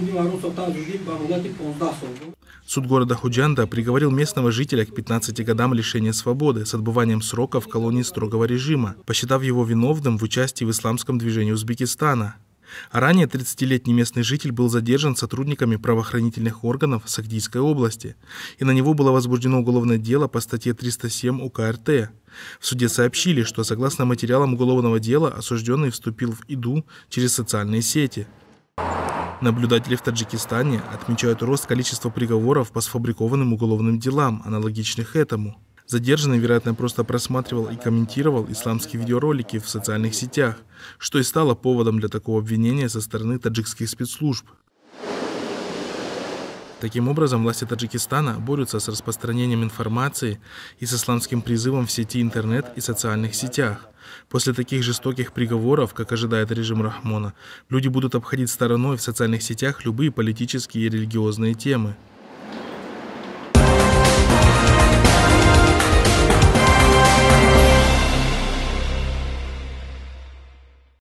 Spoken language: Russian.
Типа Суд города Худжанда приговорил местного жителя к 15 годам лишения свободы с отбыванием срока в колонии строгого режима, посчитав его виновным в участии в исламском движении Узбекистана. А ранее 30-летний местный житель был задержан сотрудниками правоохранительных органов Сагдийской области, и на него было возбуждено уголовное дело по статье 307 УК РТ. В суде сообщили, что согласно материалам уголовного дела осужденный вступил в ИДУ через социальные сети – Наблюдатели в Таджикистане отмечают рост количества приговоров по сфабрикованным уголовным делам, аналогичных этому. Задержанный, вероятно, просто просматривал и комментировал исламские видеоролики в социальных сетях, что и стало поводом для такого обвинения со стороны таджикских спецслужб. Таким образом, власти Таджикистана борются с распространением информации и с исламским призывом в сети интернет и социальных сетях – После таких жестоких приговоров, как ожидает режим Рахмона, люди будут обходить стороной в социальных сетях любые политические и религиозные темы.